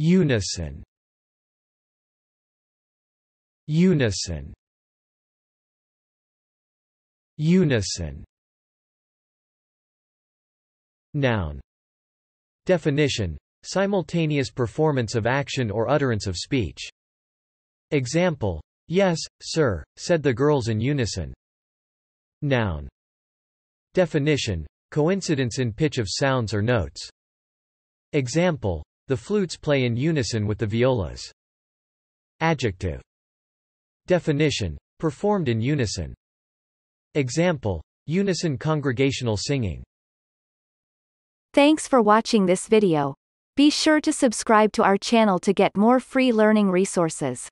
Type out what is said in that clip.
Unison Unison Unison Noun Definition Simultaneous performance of action or utterance of speech. Example Yes, sir, said the girls in unison. Noun Definition Coincidence in pitch of sounds or notes. Example the flutes play in unison with the violas. Adjective. Definition. Performed in unison. Example. Unison congregational singing. Thanks for watching this video. Be sure to subscribe to our channel to get more free learning resources.